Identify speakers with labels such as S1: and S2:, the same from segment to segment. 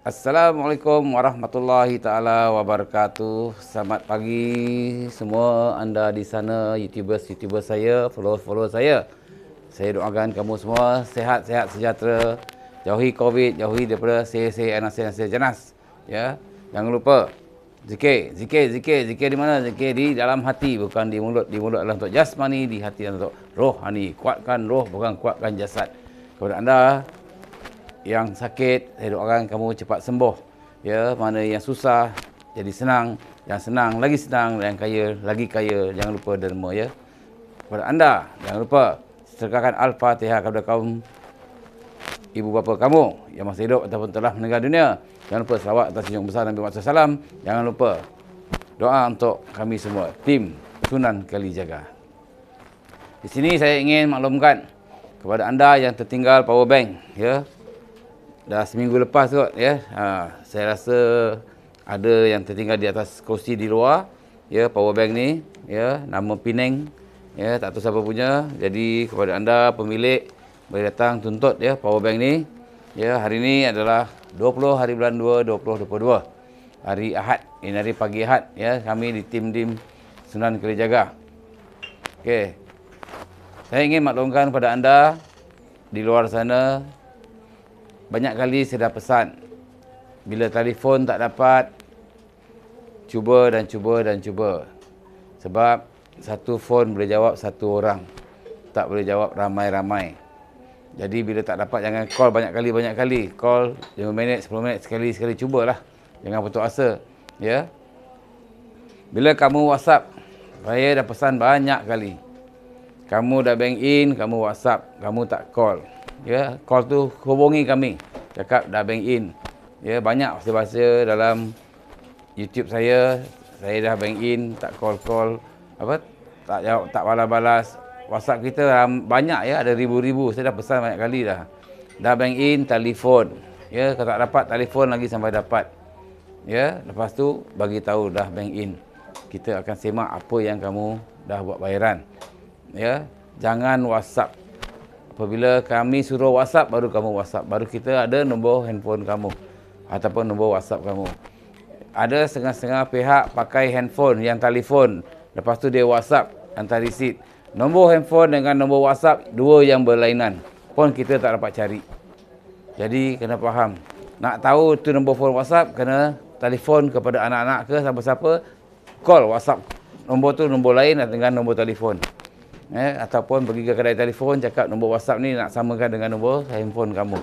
S1: Assalamualaikum warahmatullahi taala wabarakatuh. Selamat pagi semua anda di sana YouTubers-YouTubers saya, follow, follow saya. Saya doakan kamu semua sehat-sehat sejahtera, jauhi COVID, jauhi daripada saya-saya anak-anak jenas. Ya. Jangan lupa zikir, zikir, zikir, zikir di mana? Zikir di dalam hati bukan di mulut. Di mulut adalah untuk jasmani, di hati adalah untuk rohani. Kuatkan roh bukan kuatkan jasad. Kepada anda yang sakit, saya doakan kamu cepat sembuh. Ya, mana yang susah jadi senang, yang senang lagi senang, yang kaya lagi kaya. Jangan lupa derma ya. Kepada anda, jangan lupa serahkan Al-Fatihah kepada kaum ibu bapa kamu yang masih hidup ataupun telah meninggal dunia. Jangan lupa selawat atas junjungan besar Nabi Muhammad SAW. Jangan lupa doa untuk kami semua, tim Sunan Kalijaga. Di sini saya ingin maklumkan kepada anda yang tertinggal power bank ya dah seminggu lepas kot ya. Ha, saya rasa ada yang tertinggal di atas kerusi di luar ya power bank ni ya nama pineng, ya tak tahu siapa punya. Jadi kepada anda pemilik boleh datang tuntut ya power bank ni. Ya hari ini adalah 20 hari bulan 2 2022. Hari Ahad, ini hari pagi Ahad ya kami di tim dim Sunan Kalijaga. Okey. Saya ingin maklumkan kepada anda di luar sana banyak kali saya dah pesan bila telefon tak dapat cuba dan cuba dan cuba. Sebab satu telefon boleh jawab satu orang. Tak boleh jawab ramai-ramai. Jadi bila tak dapat jangan call banyak kali-banyak kali. Call 5 minit, 10 minit sekali-sekali cubalah. Jangan putus asa. Ya. Bila kamu WhatsApp, saya dah pesan banyak kali. Kamu dah bank in, kamu WhatsApp, kamu tak call ya call tu hubungi kami cakap dah bank in ya banyak bahasa-bahasa dalam YouTube saya saya dah bank in tak call call apa tak jawab tak balas-balas WhatsApp kita banyak ya ada ribu-ribu saya dah pesan banyak kali dah dah bank in telefon ya kalau tak dapat telefon lagi sampai dapat ya lepas tu bagi tahu dah bank in kita akan semak apa yang kamu dah buat bayaran ya jangan WhatsApp apabila kami suruh WhatsApp baru kamu WhatsApp baru kita ada nombor handphone kamu ataupun nombor WhatsApp kamu ada setengah-setengah pihak pakai handphone yang telefon lepas tu dia WhatsApp hantar receipt nombor handphone dengan nombor WhatsApp dua yang berlainan pun kita tak dapat cari jadi kena faham nak tahu tu nombor phone WhatsApp kena telefon kepada anak-anak ke siapa-siapa call WhatsApp nombor tu nombor lain dengan nombor telefon eh, ataupun pergi ke kedai telefon cakap nombor WhatsApp ni nak samakan dengan nombor handphone kamu.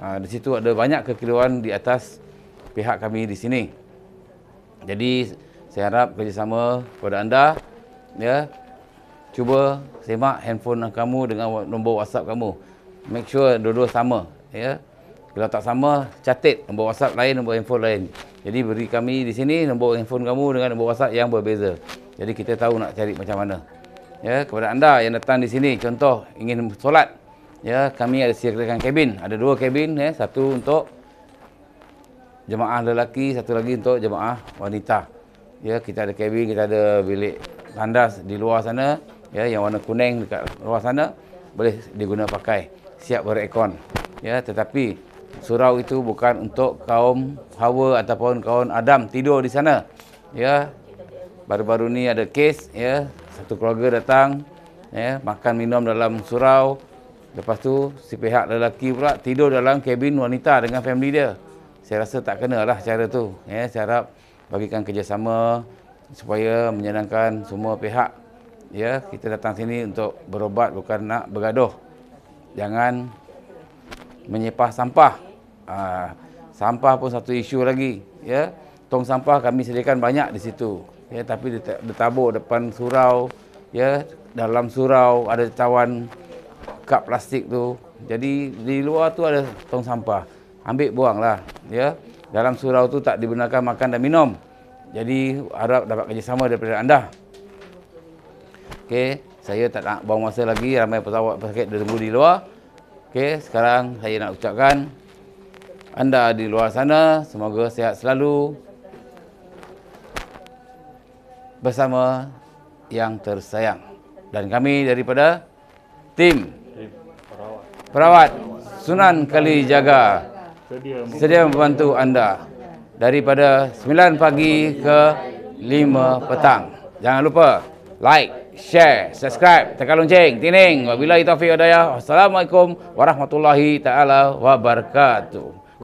S1: Ha, di situ ada banyak kekeliruan di atas pihak kami di sini. Jadi saya harap kerjasama kepada anda ya cuba semak handphone kamu dengan nombor WhatsApp kamu. Make sure dua-dua sama ya. Kalau tak sama, catat nombor WhatsApp lain, nombor handphone lain. Jadi beri kami di sini nombor handphone kamu dengan nombor WhatsApp yang berbeza. Jadi kita tahu nak cari macam mana ya kepada anda yang datang di sini contoh ingin solat ya kami ada sediakan kabin ada dua kabin ya satu untuk jemaah lelaki satu lagi untuk jemaah wanita ya kita ada kabin kita ada bilik tandas di luar sana ya yang warna kuning dekat luar sana boleh diguna pakai siap berekon, ya tetapi surau itu bukan untuk kaum hawa ataupun kaum adam tidur di sana ya baru-baru ni ada kes ya satu keluarga datang ya makan minum dalam surau lepas tu si pihak lelaki pula tidur dalam kabin wanita dengan family dia saya rasa tak kena lah cara tu ya saya harap bagikan kerjasama supaya menyenangkan semua pihak ya kita datang sini untuk berobat bukan nak bergaduh jangan menyepah sampah ah, sampah pun satu isu lagi ya tong sampah kami sediakan banyak di situ ya tapi ditabuk depan surau ya dalam surau ada cawan kap plastik tu jadi di luar tu ada tong sampah ambil buanglah ya dalam surau tu tak digunakan makan dan minum jadi harap dapat kerjasama daripada anda okey saya tak nak buang masa lagi ramai pesawat pesakit dah tunggu di luar okey sekarang saya nak ucapkan anda di luar sana semoga sihat selalu bersama yang tersayang dan kami daripada tim perawat Sunan Kalijaga sedia membantu anda daripada 9 pagi ke 5 petang. Jangan lupa like, share, subscribe, tekan lonceng, tining. Wabillahi taufiq wa Assalamualaikum warahmatullahi taala wabarakatuh.